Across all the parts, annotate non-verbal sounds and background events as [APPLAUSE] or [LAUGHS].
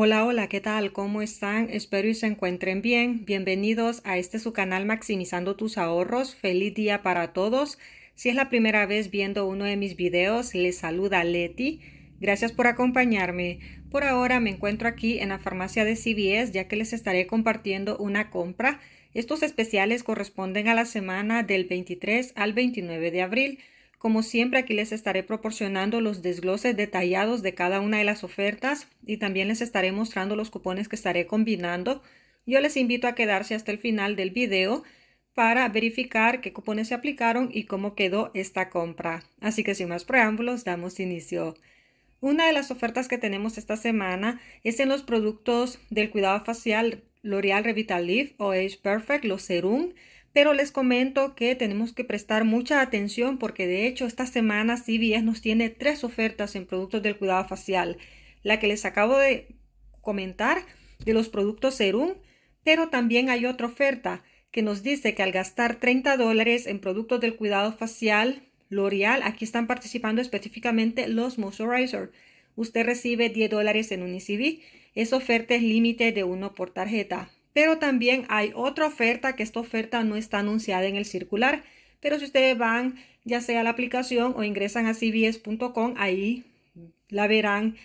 Hola, hola, ¿qué tal? ¿Cómo están? Espero y se encuentren bien. Bienvenidos a este su canal Maximizando tus ahorros. Feliz día para todos. Si es la primera vez viendo uno de mis videos, les saluda Leti. Gracias por acompañarme. Por ahora me encuentro aquí en la farmacia de cbs ya que les estaré compartiendo una compra. Estos especiales corresponden a la semana del 23 al 29 de abril. Como siempre, aquí les estaré proporcionando los desgloses detallados de cada una de las ofertas y también les estaré mostrando los cupones que estaré combinando. Yo les invito a quedarse hasta el final del video para verificar qué cupones se aplicaron y cómo quedó esta compra. Así que sin más preámbulos, damos inicio. Una de las ofertas que tenemos esta semana es en los productos del cuidado facial L'Oreal Revitalift o Age Perfect, los Serum. Pero les comento que tenemos que prestar mucha atención porque de hecho esta semana CVS nos tiene tres ofertas en productos del cuidado facial. La que les acabo de comentar de los productos Serum, pero también hay otra oferta que nos dice que al gastar 30 dólares en productos del cuidado facial, L'Oreal, aquí están participando específicamente los Moisturizer. Usted recibe 10 dólares en Unicivi. Esa oferta es límite de uno por tarjeta. Pero también hay otra oferta que esta oferta no está anunciada en el circular. Pero si ustedes van ya sea a la aplicación o ingresan a cbs.com, ahí la verán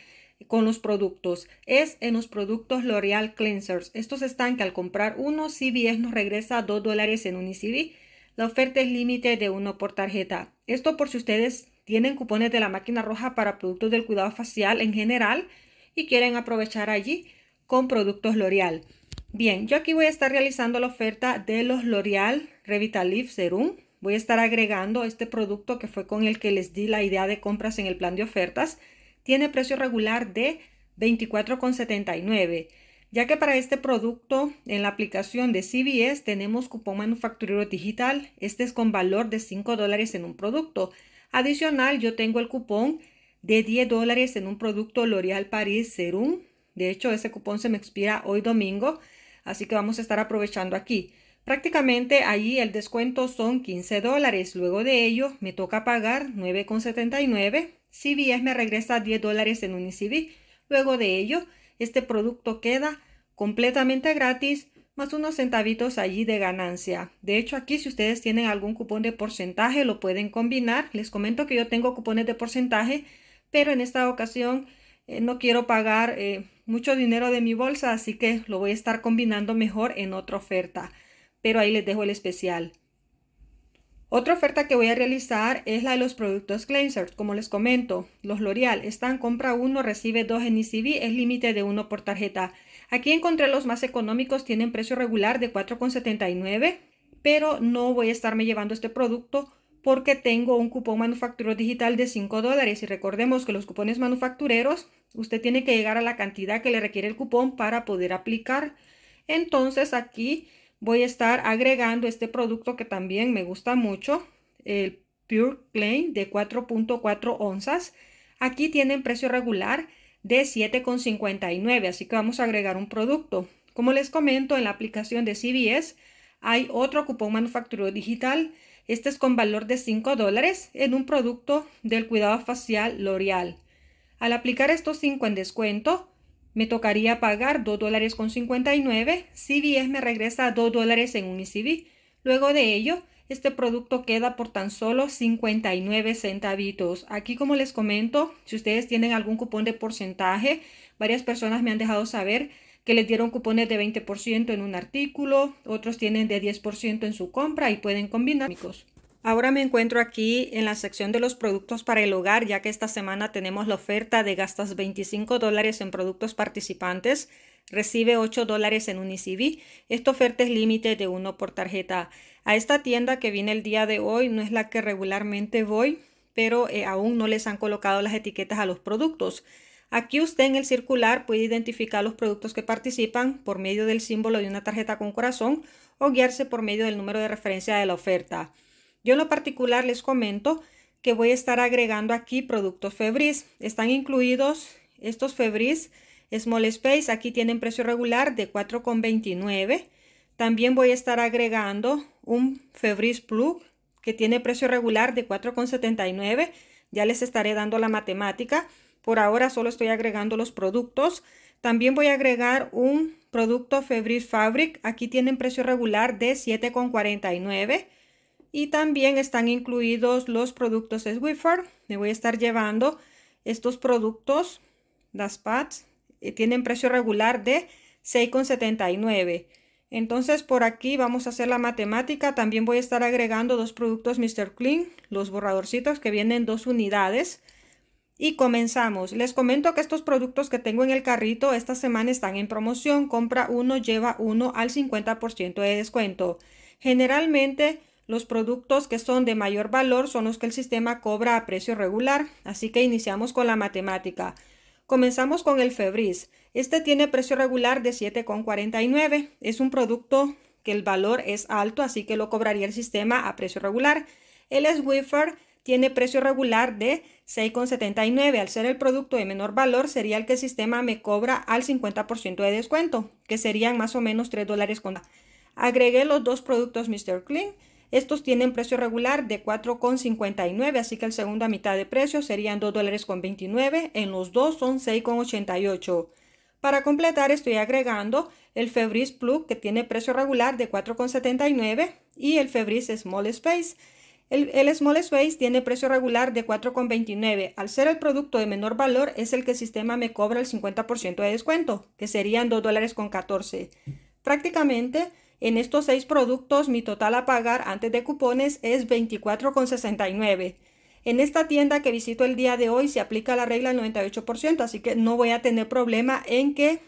con los productos. Es en los productos L'Oreal Cleansers. Estos están que al comprar uno, CBS nos regresa 2 dólares en Unicv. E la oferta es límite de uno por tarjeta. Esto por si ustedes tienen cupones de la máquina roja para productos del cuidado facial en general y quieren aprovechar allí con productos L'Oreal. Bien, yo aquí voy a estar realizando la oferta de los L'Oreal Revitalift Serum. Voy a estar agregando este producto que fue con el que les di la idea de compras en el plan de ofertas. Tiene precio regular de 24,79, ya que para este producto en la aplicación de CVS tenemos cupón manufacturero digital. Este es con valor de 5 dólares en un producto. Adicional, yo tengo el cupón de 10 dólares en un producto L'Oreal Paris Serum de hecho, ese cupón se me expira hoy domingo, así que vamos a estar aprovechando aquí. Prácticamente allí el descuento son 15 dólares. Luego de ello me toca pagar 9,79. CVS me regresa 10 dólares en Unicivi. Luego de ello, este producto queda completamente gratis más unos centavitos allí de ganancia. De hecho, aquí si ustedes tienen algún cupón de porcentaje lo pueden combinar. Les comento que yo tengo cupones de porcentaje, pero en esta ocasión eh, no quiero pagar eh, mucho dinero de mi bolsa, así que lo voy a estar combinando mejor en otra oferta. Pero ahí les dejo el especial. Otra oferta que voy a realizar es la de los productos cleansers. Como les comento, los L'Oreal están compra uno, recibe dos en ICB, e es límite de uno por tarjeta. Aquí encontré los más económicos, tienen precio regular de 4,79, pero no voy a estarme llevando este producto porque tengo un cupón manufacturero digital de 5 dólares. Y recordemos que los cupones manufactureros, usted tiene que llegar a la cantidad que le requiere el cupón para poder aplicar. Entonces aquí voy a estar agregando este producto que también me gusta mucho, el Pure Clean de 4.4 onzas. Aquí tienen precio regular de 7,59, así que vamos a agregar un producto. Como les comento, en la aplicación de CBS hay otro cupón manufacturero digital este es con valor de 5 dólares en un producto del cuidado facial L'Oreal. Al aplicar estos 5 en descuento, me tocaría pagar 2 dólares con 59. CVS me regresa 2 dólares en un ICV. Luego de ello, este producto queda por tan solo 59 centavitos. Aquí como les comento, si ustedes tienen algún cupón de porcentaje, varias personas me han dejado saber que les dieron cupones de 20% en un artículo, otros tienen de 10% en su compra y pueden combinar. Ahora me encuentro aquí en la sección de los productos para el hogar, ya que esta semana tenemos la oferta de gastas 25 dólares en productos participantes, recibe 8 dólares en UniCV. Esta oferta es límite de uno por tarjeta. A esta tienda que viene el día de hoy no es la que regularmente voy, pero eh, aún no les han colocado las etiquetas a los productos. Aquí usted en el circular puede identificar los productos que participan por medio del símbolo de una tarjeta con corazón o guiarse por medio del número de referencia de la oferta. Yo en lo particular les comento que voy a estar agregando aquí productos Febris. Están incluidos estos Febris Small Space. Aquí tienen precio regular de 4,29. También voy a estar agregando un Febris Plug que tiene precio regular de 4,79. Ya les estaré dando la matemática. Por ahora solo estoy agregando los productos. También voy a agregar un producto Febril Fabric. Aquí tienen precio regular de 7,49. Y también están incluidos los productos Swiffer. Me voy a estar llevando estos productos, las pads, tienen precio regular de 6,79. Entonces por aquí vamos a hacer la matemática. También voy a estar agregando dos productos Mr. Clean, los borradorcitos que vienen dos unidades. Y comenzamos. Les comento que estos productos que tengo en el carrito esta semana están en promoción. Compra uno, lleva uno al 50% de descuento. Generalmente los productos que son de mayor valor son los que el sistema cobra a precio regular. Así que iniciamos con la matemática. Comenzamos con el Febris. Este tiene precio regular de 7,49. Es un producto que el valor es alto, así que lo cobraría el sistema a precio regular. El Swiffer tiene precio regular de 6,79. Al ser el producto de menor valor, sería el que el sistema me cobra al 50% de descuento, que serían más o menos 3 dólares Agregué los dos productos Mr. Clean. Estos tienen precio regular de 4,59, así que el segundo a mitad de precio serían $2.29. dólares con En los dos son 6,88. Para completar estoy agregando el Febris Plug que tiene precio regular de 4,79 y el Febris Small Space el, Small Space tiene precio regular de 4,29. Al ser el producto de menor valor, es el que el sistema me cobra el 50% de descuento, que serían $2.14. Prácticamente, en estos seis productos, mi total a pagar antes de cupones es 24,69. En esta tienda que visito el día de hoy se aplica la regla del 98%, así que no voy a tener problema en que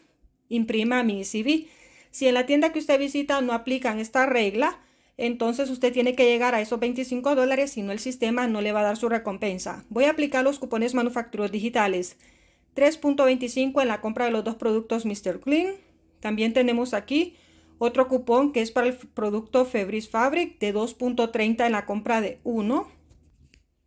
imprima mi CV. Si en la tienda que usted visita no aplican esta regla, entonces usted tiene que llegar a esos 25 dólares, si no el sistema no le va a dar su recompensa. Voy a aplicar los cupones manufactureros digitales. 3.25 en la compra de los dos productos Mr. Clean. También tenemos aquí otro cupón que es para el producto Febris Fabric de 2.30 en la compra de uno.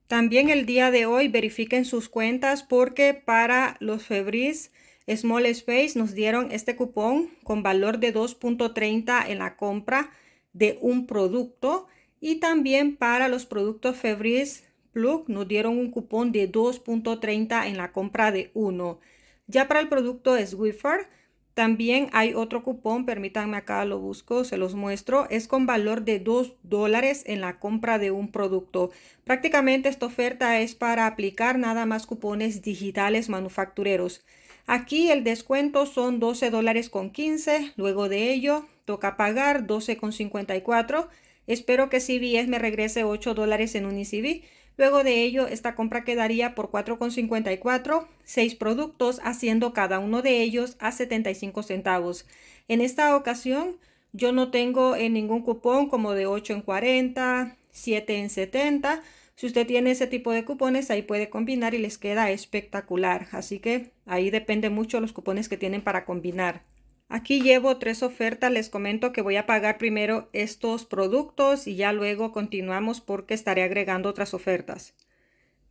También el día de hoy verifiquen sus cuentas porque para los Febris Small Space nos dieron este cupón con valor de 2.30 en la compra de un producto y también para los productos Febreze Plug nos dieron un cupón de 2.30 en la compra de uno. Ya para el producto Swiffer también hay otro cupón, permítanme acá lo busco, se los muestro, es con valor de 2 dólares en la compra de un producto. Prácticamente esta oferta es para aplicar nada más cupones digitales manufactureros. Aquí el descuento son 12 dólares con 15, luego de ello Toca pagar 12,54. Espero que CBS me regrese 8 dólares en un e Luego de ello, esta compra quedaría por 4,54, 6 productos, haciendo cada uno de ellos a 75 centavos. En esta ocasión, yo no tengo en eh, ningún cupón como de 8 en 40, 7 en 70. Si usted tiene ese tipo de cupones, ahí puede combinar y les queda espectacular. Así que ahí depende mucho los cupones que tienen para combinar. Aquí llevo tres ofertas, les comento que voy a pagar primero estos productos y ya luego continuamos porque estaré agregando otras ofertas.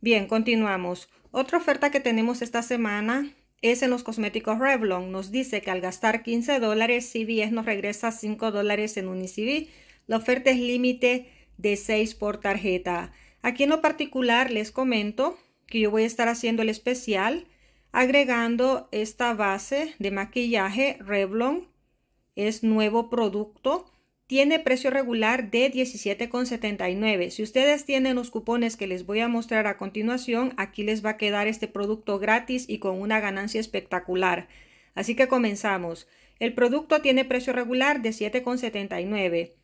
Bien, continuamos. Otra oferta que tenemos esta semana es en los cosméticos Revlon. Nos dice que al gastar 15 dólares, CVS nos regresa 5 dólares en Unicivi. E La oferta es límite de 6 por tarjeta. Aquí en lo particular les comento que yo voy a estar haciendo el especial agregando esta base de maquillaje Revlon. Es nuevo producto. Tiene precio regular de $17,79. Si ustedes tienen los cupones que les voy a mostrar a continuación, aquí les va a quedar este producto gratis y con una ganancia espectacular. Así que comenzamos. El producto tiene precio regular de $7,79.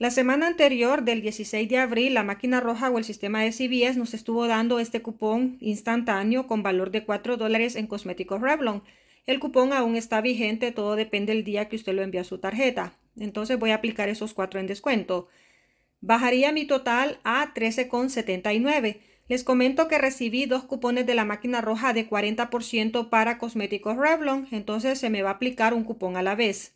La semana anterior, del 16 de abril, la máquina roja o el sistema de nos estuvo dando este cupón instantáneo con valor de 4 dólares en cosméticos Revlon. El cupón aún está vigente, todo depende del día que usted lo envía a su tarjeta. Entonces voy a aplicar esos 4 en descuento. Bajaría mi total a 13,79. Les comento que recibí dos cupones de la máquina roja de 40% para cosméticos Revlon, entonces se me va a aplicar un cupón a la vez.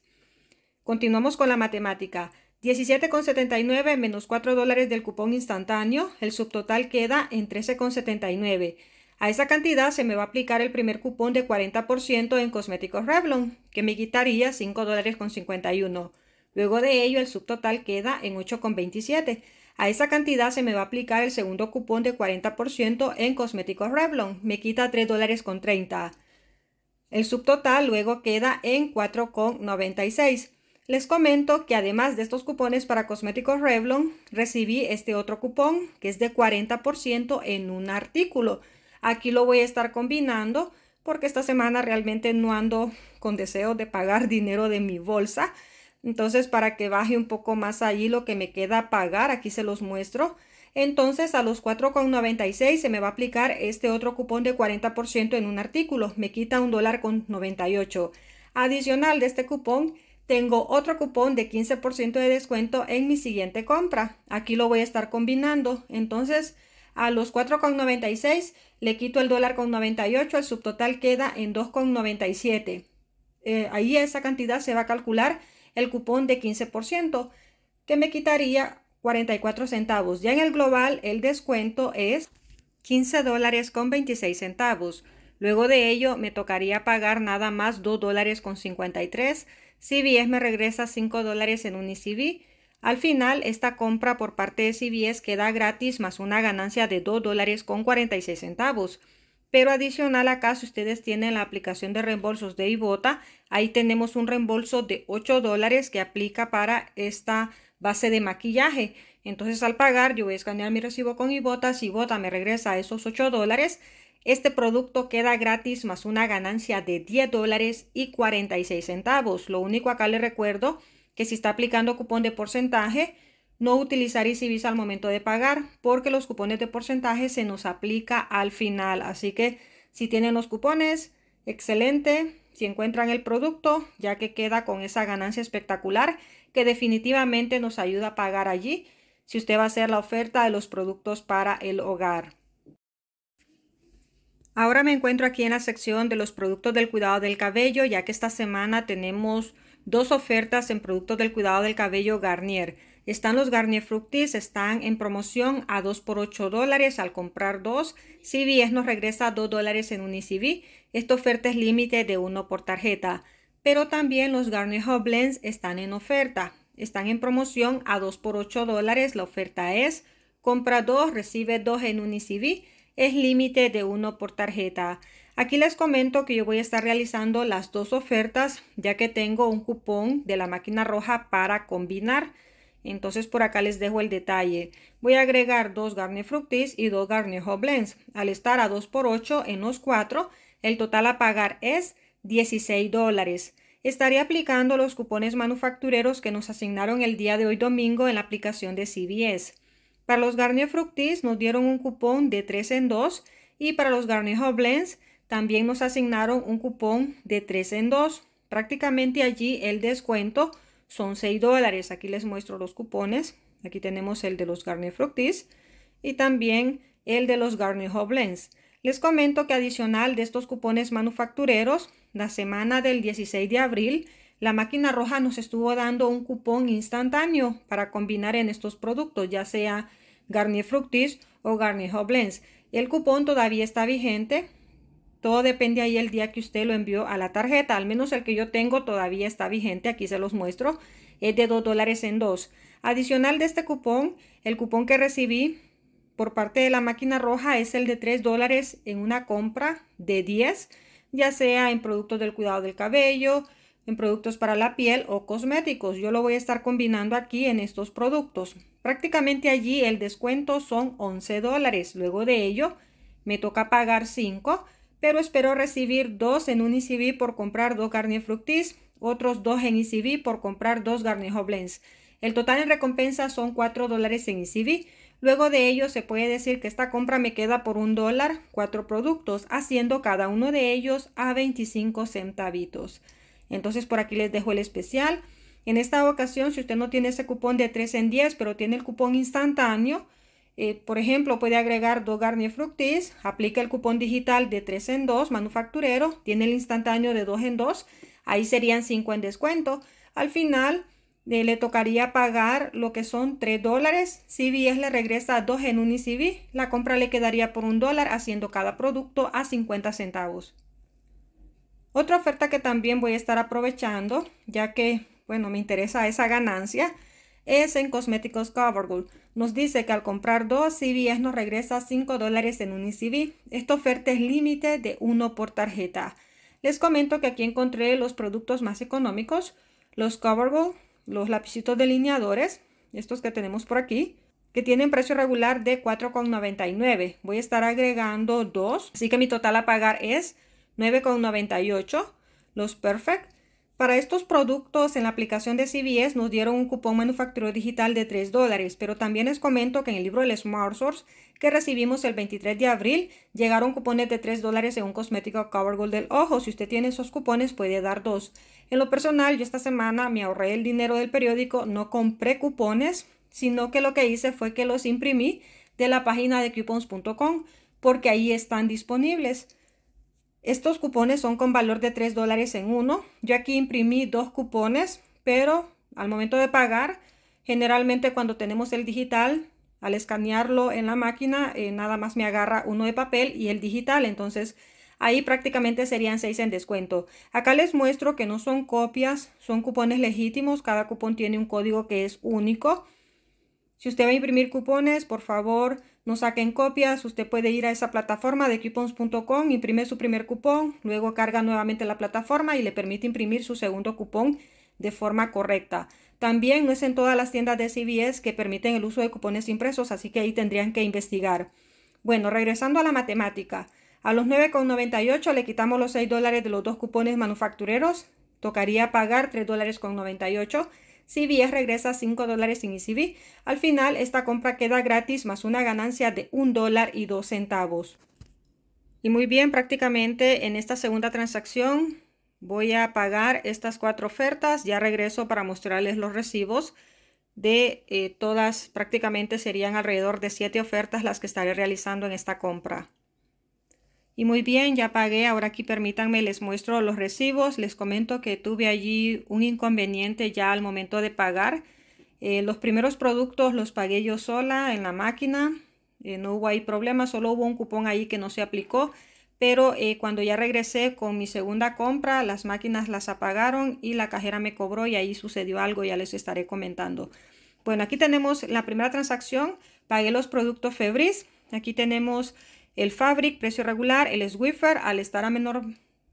Continuamos con la matemática. 17,79 menos 4 dólares del cupón instantáneo, el subtotal queda en 13,79. A esa cantidad se me va a aplicar el primer cupón de 40% en cosméticos Revlon, que me quitaría $5.51. dólares Luego de ello el subtotal queda en 8,27. A esa cantidad se me va a aplicar el segundo cupón de 40% en cosméticos Revlon, me quita 3 dólares con 30. El subtotal luego queda en 4,96. Les comento que además de estos cupones para cosméticos Revlon, recibí este otro cupón que es de 40% en un artículo. Aquí lo voy a estar combinando porque esta semana realmente no ando con deseo de pagar [LAUGHS] dinero de mi bolsa. Entonces para que baje un poco más allí lo que me queda pagar, aquí se los muestro. Entonces a los 4,96 se me va a aplicar este otro cupón de 40% en un artículo. Me quita un dólar con 98. Adicional de este cupón tengo otro cupón de 15% de descuento en mi siguiente compra. Aquí lo voy a estar combinando. Entonces, a los 4,96 le quito el dólar con 98, el subtotal queda en 2,97. Eh, ahí esa cantidad se va a calcular el cupón de 15%, que me quitaría 44 centavos. Ya en el global, el descuento es 15 dólares con 26 centavos. Luego de ello, me tocaría pagar nada más $2.53. dólares con 53. CBS me regresa 5 dólares en un e Al final, esta compra por parte de CBS queda gratis más una ganancia de $2.46. dólares con centavos. Pero adicional acá, si ustedes tienen la aplicación de reembolsos de Ibota, ahí tenemos un reembolso de 8 dólares que aplica para esta base de maquillaje. Entonces al pagar yo voy a escanear mi recibo con Ibota, si Ibota me regresa esos 8 dólares, este producto queda gratis más una ganancia de 10 dólares y 46 centavos. Lo único acá le recuerdo que si está aplicando cupón de porcentaje, no utilizar Visa e al momento de pagar porque los cupones de porcentaje se nos aplica al final. Así que si tienen los cupones, excelente. Si encuentran el producto, ya que queda con esa ganancia espectacular que definitivamente nos ayuda a pagar allí si usted va a hacer la oferta de los productos para el hogar. Ahora me encuentro aquí en la sección de los productos del cuidado del cabello, ya que esta semana tenemos dos ofertas en productos del cuidado del cabello Garnier. Están los Garnier Fructis, están en promoción a 2 por 8 dólares al comprar dos. CVS nos regresa 2 dólares en un e Esta oferta es límite de uno por tarjeta. Pero también los Garnier Hot están en oferta. Están en promoción a 2 por 8 dólares. La oferta es compra dos, recibe dos en un e es límite de uno por tarjeta. Aquí les comento que yo voy a estar realizando las dos ofertas ya que tengo un cupón de la máquina roja para combinar. Entonces por acá les dejo el detalle. Voy a agregar dos Garnier Fructis y dos Garnier Hot Al estar a 2x8 en los 4, el total a pagar es 16 dólares. Estaré aplicando los cupones manufactureros que nos asignaron el día de hoy domingo en la aplicación de CBS. Para los Garnier Fructis nos dieron un cupón de 3 en 2 y para los Garnier Blends también nos asignaron un cupón de 3 en 2. Prácticamente allí el descuento son 6 dólares. Aquí les muestro los cupones. Aquí tenemos el de los Garnier Fructis y también el de los Garnier Blends. Les comento que adicional de estos cupones manufactureros, la semana del 16 de abril la máquina roja nos estuvo dando un cupón instantáneo para combinar en estos productos, ya sea Garnier Fructis o Garnier Hoblens. El cupón todavía está vigente. Todo depende ahí el día que usted lo envió a la tarjeta. Al menos el que yo tengo todavía está vigente. Aquí se los muestro. Es de 2 dólares en 2. Adicional de este cupón, el cupón que recibí por parte de la máquina roja es el de 3 dólares en una compra de 10, ya sea en productos del cuidado del cabello, en productos para la piel o cosméticos. Yo lo voy a estar combinando aquí en estos productos. Prácticamente allí el descuento son 11 dólares. Luego de ello me toca pagar 5, pero espero recibir 2 en un ICB e por comprar dos Garnier Fructis, otros 2 en ECB por comprar dos Garnier Hoblens. El total en recompensa son 4 dólares en ICB e Luego de ello se puede decir que esta compra me queda por un dólar, cuatro productos, haciendo cada uno de ellos a 25 centavitos. Entonces por aquí les dejo el especial. En esta ocasión, si usted no tiene ese cupón de 3 en 10, pero tiene el cupón instantáneo, eh, por ejemplo, puede agregar dos Garnier Fructis, aplica el cupón digital de 3 en 2, manufacturero, tiene el instantáneo de 2 en 2, ahí serían 5 en descuento. Al final, eh, le tocaría pagar lo que son 3 dólares. CVS le regresa 2 en un y La compra le quedaría por 1 dólar, haciendo cada producto a 50 centavos. Otra oferta que también voy a estar aprovechando, ya que, bueno, me interesa esa ganancia, es en Cosméticos CoverGirl. Nos dice que al comprar dos CVs nos regresa 5 dólares en un ICV. Esta oferta es límite de uno por tarjeta. Les comento que aquí encontré los productos más económicos, los CoverGirl, los lapicitos delineadores, estos que tenemos por aquí, que tienen precio regular de 4,99. Voy a estar agregando dos, así que mi total a pagar es 9,98, los Perfect. Para estos productos en la aplicación de CBS nos dieron un cupón manufacturero digital de 3 dólares, pero también les comento que en el libro del Smart Source que recibimos el 23 de abril llegaron cupones de 3 dólares en un cosmético Cover del ojo. Si usted tiene esos cupones puede dar dos. En lo personal, yo esta semana me ahorré el dinero del periódico, no compré cupones, sino que lo que hice fue que los imprimí de la página de coupons.com porque ahí están disponibles. Estos cupones son con valor de 3 dólares en uno. Yo aquí imprimí dos cupones, pero al momento de pagar, generalmente cuando tenemos el digital, al escanearlo en la máquina, eh, nada más me agarra uno de papel y el digital. Entonces, ahí prácticamente serían 6 en descuento. Acá les muestro que no son copias, son cupones legítimos. Cada cupón tiene un código que es único. Si usted va a imprimir cupones, por favor, no saquen copias, usted puede ir a esa plataforma de coupons.com, imprimir su primer cupón, luego carga nuevamente la plataforma y le permite imprimir su segundo cupón de forma correcta. También no es en todas las tiendas de CVS que permiten el uso de cupones impresos, así que ahí tendrían que investigar. Bueno, regresando a la matemática. A los 9,98 le quitamos los 6 dólares de los dos cupones manufactureros. Tocaría pagar 3 dólares con 98 CVS e regresa 5 dólares en ECB. Al final, esta compra queda gratis más una ganancia de 1 dólar y 2 centavos. Y muy bien, prácticamente en esta segunda transacción voy a pagar estas cuatro ofertas. Ya regreso para mostrarles los recibos de eh, todas, prácticamente serían alrededor de 7 ofertas las que estaré realizando en esta compra. Y muy bien, ya pagué. Ahora aquí permítanme, les muestro los recibos. Les comento que tuve allí un inconveniente ya al momento de pagar. Eh, los primeros productos los pagué yo sola en la máquina. Eh, no hubo ahí problema, solo hubo un cupón ahí que no se aplicó. Pero eh, cuando ya regresé con mi segunda compra, las máquinas las apagaron y la cajera me cobró y ahí sucedió algo, ya les estaré comentando. Bueno, aquí tenemos la primera transacción. Pagué los productos Febris. Aquí tenemos el Fabric, precio regular. El Swiffer, al estar a menor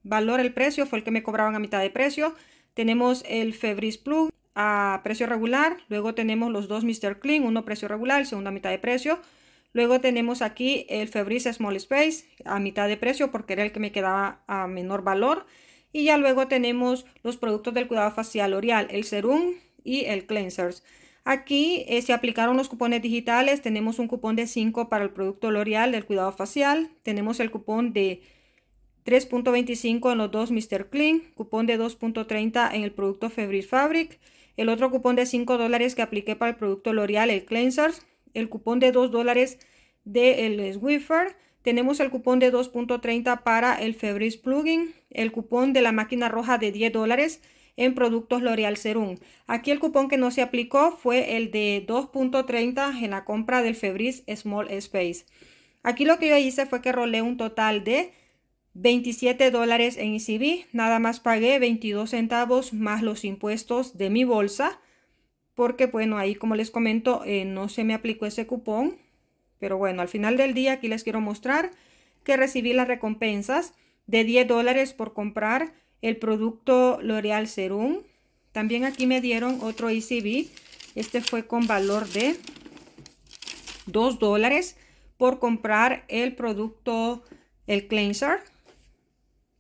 valor el precio, fue el que me cobraban a mitad de precio. Tenemos el Febris Plug a precio regular. Luego tenemos los dos Mr. Clean, uno precio regular, el segundo a mitad de precio. Luego tenemos aquí el Febris Small Space a mitad de precio porque era el que me quedaba a menor valor. Y ya luego tenemos los productos del cuidado facial L'Oreal, el Serum y el Cleansers. Aquí eh, se aplicaron los cupones digitales. Tenemos un cupón de 5 para el producto L'Oreal del cuidado facial. Tenemos el cupón de 3.25 en los dos Mr. Clean. Cupón de 2.30 en el producto Febril Fabric. El otro cupón de 5 dólares que apliqué para el producto L'Oreal, el cleansers. El cupón de 2 dólares del Swiffer. Tenemos el cupón de 2.30 para el Febris Plugin. El cupón de la máquina roja de 10 dólares en productos L'Oreal Serum. Aquí el cupón que no se aplicó fue el de 2.30 en la compra del Febris Small Space. Aquí lo que yo hice fue que rolé un total de 27 dólares en ICB, e nada más pagué 22 centavos más los impuestos de mi bolsa, porque bueno, ahí como les comento, eh, no se me aplicó ese cupón, pero bueno, al final del día aquí les quiero mostrar que recibí las recompensas de 10 dólares por comprar el producto L'Oreal Serum. También aquí me dieron otro ECB. Este fue con valor de 2 dólares por comprar el producto, el cleanser.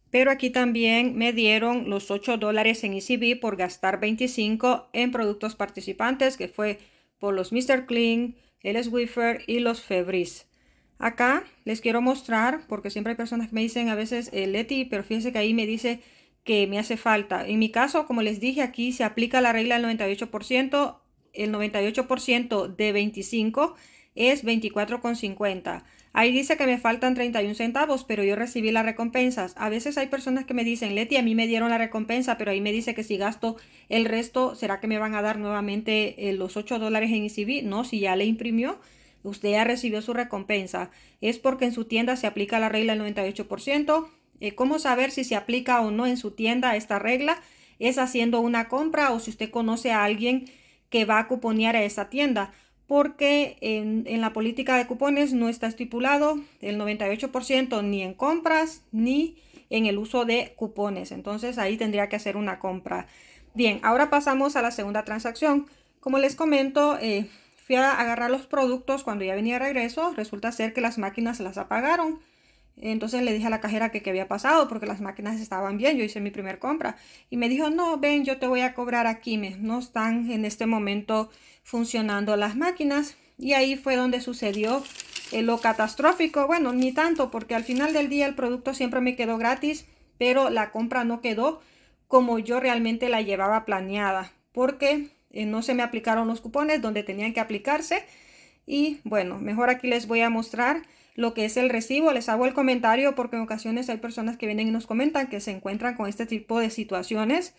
Pero aquí también me dieron los 8 dólares en ECB por gastar 25 en productos participantes, que fue por los Mr. Clean, el Swiffer y los Febris. Acá les quiero mostrar, porque siempre hay personas que me dicen a veces, el eh, Leti, pero fíjense que ahí me dice que me hace falta. En mi caso, como les dije, aquí se aplica la regla del 98%, el 98% de 25 es 24,50. Ahí dice que me faltan 31 centavos, pero yo recibí las recompensas. A veces hay personas que me dicen, Leti, a mí me dieron la recompensa, pero ahí me dice que si gasto el resto, ¿será que me van a dar nuevamente eh, los 8 dólares en ICB? E no, si ya le imprimió, usted ya recibió su recompensa. Es porque en su tienda se aplica la regla del 98%. Eh, ¿Cómo saber si se aplica o no en su tienda esta regla? Es haciendo una compra o si usted conoce a alguien que va a cuponear a esa tienda, porque en, la política de cupones no está estipulado el 98% ni en compras ni en el uso de cupones. Entonces ahí tendría que hacer una compra. Bien, ahora pasamos a la segunda transacción. Como les comento, eh, fui a agarrar los productos cuando ya venía de regreso. Resulta ser que las máquinas las apagaron. Entonces le dije a la cajera que qué había pasado porque las máquinas estaban bien, yo hice mi primer compra y me dijo, no, ven, yo te voy a cobrar aquí, no están en este momento funcionando las máquinas y ahí fue donde sucedió eh, lo catastrófico, bueno, ni tanto porque al final del día el producto siempre me quedó gratis, pero la compra no quedó como yo realmente la llevaba planeada porque eh, no se me aplicaron los cupones donde tenían que aplicarse y bueno, mejor aquí les voy a mostrar lo que es el recibo. Les hago el comentario porque en ocasiones hay personas que vienen y nos comentan que se encuentran con este tipo de situaciones.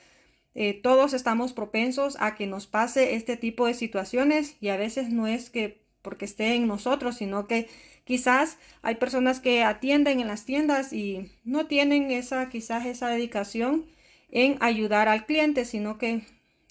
Eh, todos estamos propensos a que nos pase este tipo de situaciones y a veces no es que porque esté en nosotros, sino que quizás hay personas que atienden en las tiendas y no tienen esa quizás esa dedicación en ayudar al cliente, sino que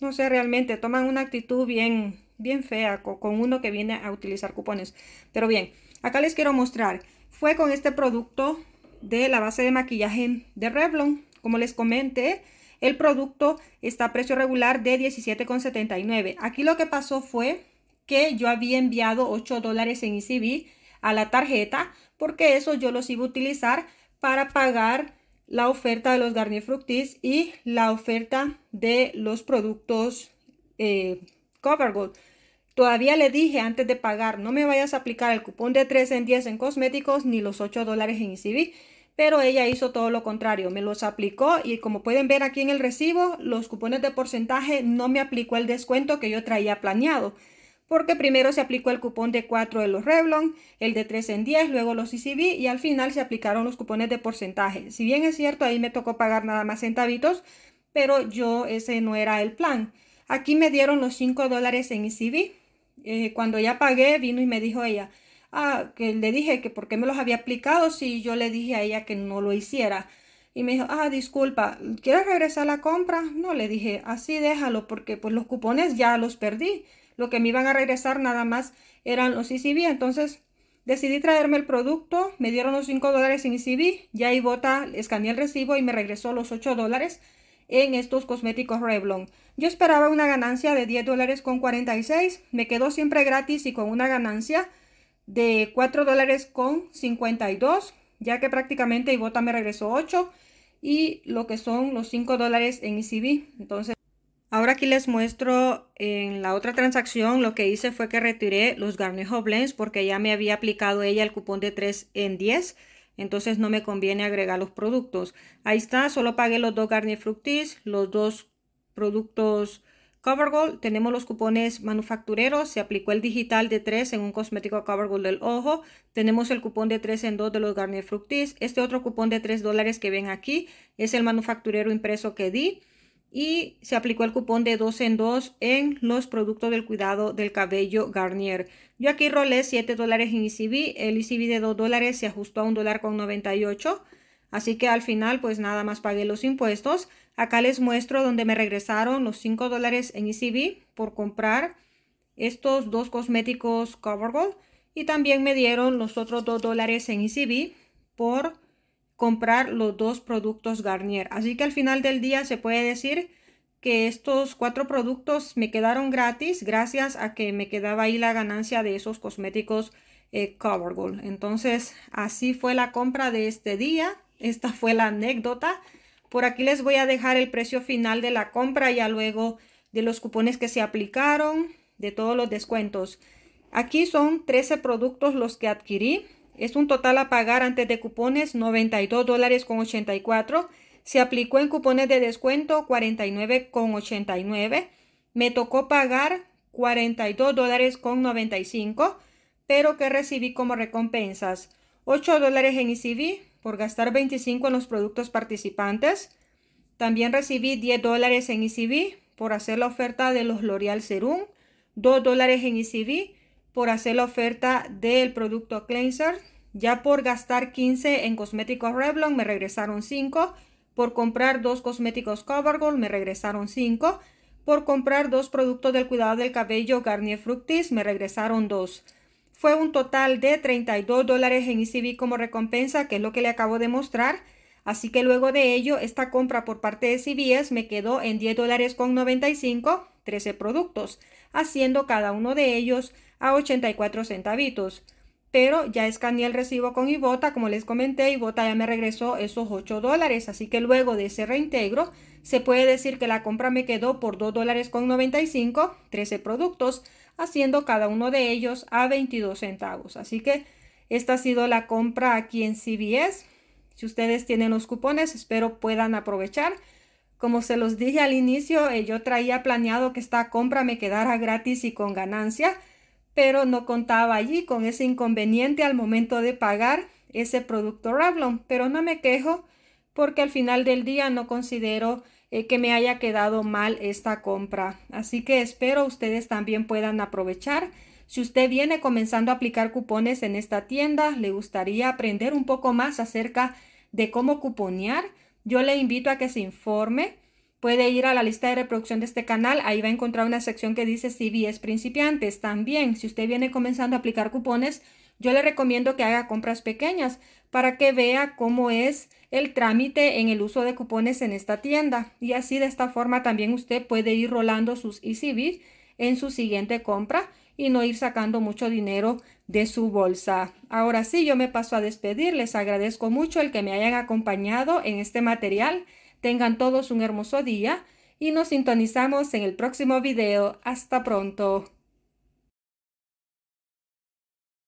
no sé, realmente toman una actitud bien bien fea con uno que viene a utilizar cupones. Pero bien, Acá les quiero mostrar. Fue con este producto de la base de maquillaje de Revlon. Como les comenté, el producto está a precio regular de $17,79. Aquí lo que pasó fue que yo había enviado 8 dólares en ECB a la tarjeta porque eso yo los iba a utilizar para pagar la oferta de los Garnier Fructis y la oferta de los productos eh, Covergold. Todavía le dije antes de pagar, no me vayas a aplicar el cupón de 3 en 10 en cosméticos ni los 8 dólares en ICB. pero ella hizo todo lo contrario, me los aplicó y como pueden ver aquí en el recibo, los cupones de porcentaje no me aplicó el descuento que yo traía planeado, porque primero se aplicó el cupón de 4 de los Revlon, el de 3 en 10, luego los ICB y al final se aplicaron los cupones de porcentaje. Si bien es cierto, ahí me tocó pagar nada más centavitos, pero yo ese no era el plan. Aquí me dieron los 5 dólares en ICB. Eh, cuando ya pagué, vino y me dijo ella, ah, que le dije que porque me los había aplicado si yo le dije a ella que no lo hiciera. Y me dijo, ah, disculpa, ¿quieres regresar la compra? No, le dije, así déjalo, porque pues los cupones ya los perdí. Lo que me iban a regresar nada más eran los ICB. Entonces decidí traerme el producto, me dieron los 5 dólares en ICB, ya vota, escaneé el recibo y me regresó los 8 dólares en estos cosméticos Revlon. Yo esperaba una ganancia de 10 dólares con 46, me quedó siempre gratis y con una ganancia de 4 dólares con 52, ya que prácticamente Ibota me regresó 8 y lo que son los 5 dólares en ECB. Entonces, ahora aquí les muestro en la otra transacción lo que hice fue que retiré los Garnier Blends porque ya me había aplicado ella el cupón de 3 en 10 entonces no me conviene agregar los productos. Ahí está, solo pagué los dos Garnier Fructis, los dos productos Covergirl. Tenemos los cupones manufactureros, se aplicó el digital de 3 en un cosmético Covergirl del ojo. Tenemos el cupón de 3 en 2 de los Garnier Fructis. Este otro cupón de 3 dólares que ven aquí es el manufacturero impreso que di y se aplicó el cupón de 2 en 2 en los productos del cuidado del cabello Garnier. Yo aquí rolé 7 dólares en ECB. el ECB de 2 dólares se ajustó a $1.98. con así que al final pues nada más pagué los impuestos. Acá les muestro donde me regresaron los 5 dólares en ECB por comprar estos dos cosméticos CoverGirl y también me dieron los otros 2 dólares en ECB por comprar los dos productos Garnier. Así que al final del día se puede decir que estos cuatro productos me quedaron gratis gracias a que me quedaba ahí la ganancia de esos cosméticos eh, Covergirl. Entonces así fue la compra de este día. Esta [LAUGHS] fue la anécdota. Por aquí les voy a dejar el precio final de la compra ya luego de los cupones que se aplicaron, de todos los descuentos. Aquí son 13 productos los que adquirí. Es un total a pagar antes de cupones $92.84. dólares Se aplicó en cupones de descuento $49.89. Me tocó pagar $42.95, dólares pero que recibí como recompensas 8 dólares en ICB e por gastar 25 en los productos participantes. También recibí 10 dólares en ICB e por hacer la oferta de los L'Oreal Serum, 2 dólares en ECB por hacer la oferta del producto cleanser. Ya por gastar 15 en cosméticos Revlon me regresaron 5. Por comprar dos cosméticos CoverGirl me regresaron 5. Por comprar dos productos del cuidado del cabello Garnier Fructis me regresaron 2. Fue un total de 32 dólares en ECB como recompensa, que es lo que le acabo de mostrar. Así que luego de ello, esta compra por parte de e CBS me quedó en 10 dólares con 95 13 productos, haciendo cada uno de ellos a 84 centavitos. Pero ya escaneé el recibo con Ibota, como les comenté, Ibota ya me regresó esos 8 dólares, así que luego de ese reintegro se puede decir que la compra me quedó por 2 dólares con 95, 13 productos, haciendo cada uno de ellos a 22 centavos. Así que esta ha sido la compra aquí en CBS. Si ustedes tienen los cupones, espero puedan aprovechar. Como se los dije al inicio, eh, yo traía planeado que esta compra me quedara gratis y con ganancia, pero no contaba allí con ese inconveniente al momento de pagar ese producto Ravlon. pero no me quejo porque al final del día no considero eh, que me haya quedado mal esta compra. Así que espero ustedes también puedan aprovechar. Si usted viene comenzando a aplicar cupones en esta tienda, le gustaría aprender un poco más acerca de cómo cuponear, yo le invito a que se informe. Puede ir a la lista de reproducción de este canal, ahí va a encontrar una sección que dice CVS principiantes. También, si usted viene comenzando a aplicar cupones, yo le recomiendo que haga compras pequeñas para que vea cómo es el trámite en el uso de cupones en esta tienda. Y así de esta forma también usted puede ir rolando sus ECB en su siguiente compra y no ir sacando mucho dinero de su bolsa. Ahora sí, yo me paso a despedir. Les agradezco mucho el que me hayan acompañado en este material. Tengan todos un hermoso día y nos sintonizamos en el próximo video. Hasta pronto.